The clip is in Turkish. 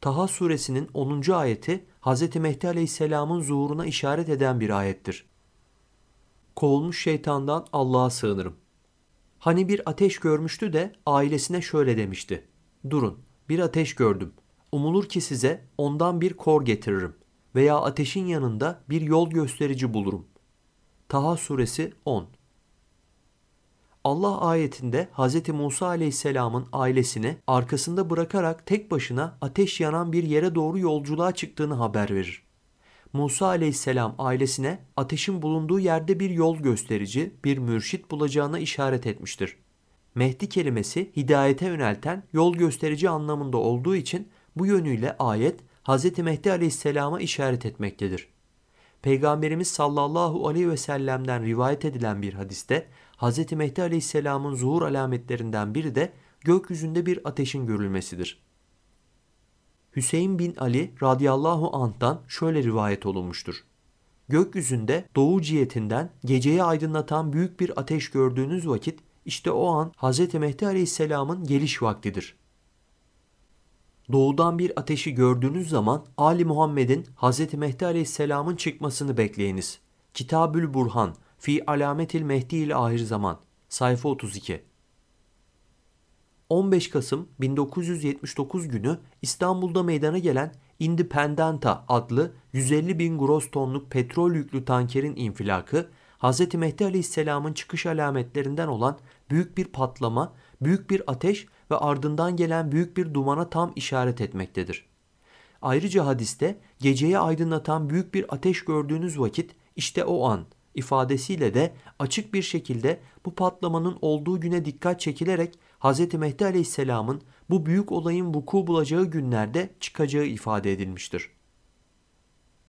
Taha suresinin 10. ayeti Hz. Mehdi aleyhisselamın zuhuruna işaret eden bir ayettir. Kovulmuş şeytandan Allah'a sığınırım. Hani bir ateş görmüştü de ailesine şöyle demişti. Durun bir ateş gördüm. Umulur ki size ondan bir kor getiririm veya ateşin yanında bir yol gösterici bulurum. Taha suresi 10 Allah ayetinde Hz. Musa aleyhisselamın ailesini arkasında bırakarak tek başına ateş yanan bir yere doğru yolculuğa çıktığını haber verir. Musa aleyhisselam ailesine ateşin bulunduğu yerde bir yol gösterici, bir mürşit bulacağına işaret etmiştir. Mehdi kelimesi hidayete yönelten, yol gösterici anlamında olduğu için bu yönüyle ayet Hz. Mehdi aleyhisselama işaret etmektedir. Peygamberimiz sallallahu aleyhi ve sellem'den rivayet edilen bir hadiste Hz. Mehdi aleyhisselamın zuhur alametlerinden biri de gökyüzünde bir ateşin görülmesidir. Hüseyin bin Ali radıyallahu anh'tan şöyle rivayet olunmuştur. Gökyüzünde doğu cihetinden geceyi aydınlatan büyük bir ateş gördüğünüz vakit işte o an Hz. Mehdi Aleyhisselam'ın geliş vaktidir. Doğudan bir ateşi gördüğünüz zaman Ali Muhammed'in Hz. Mehdi Aleyhisselam'ın çıkmasını bekleyiniz. Kitabül Burhan Fi Alametil Mehdi ile Ahir Zaman Sayfa 32 15 Kasım 1979 günü İstanbul'da meydana gelen Independenta adlı 150 bin gross tonluk petrol yüklü tankerin infilakı, Hz. Mehdi Aleyhisselam'ın çıkış alametlerinden olan büyük bir patlama, büyük bir ateş ve ardından gelen büyük bir dumana tam işaret etmektedir. Ayrıca hadiste geceyi aydınlatan büyük bir ateş gördüğünüz vakit işte o an ifadesiyle de açık bir şekilde bu patlamanın olduğu güne dikkat çekilerek Hz. Mehdi Aleyhisselam'ın bu büyük olayın vuku bulacağı günlerde çıkacağı ifade edilmiştir.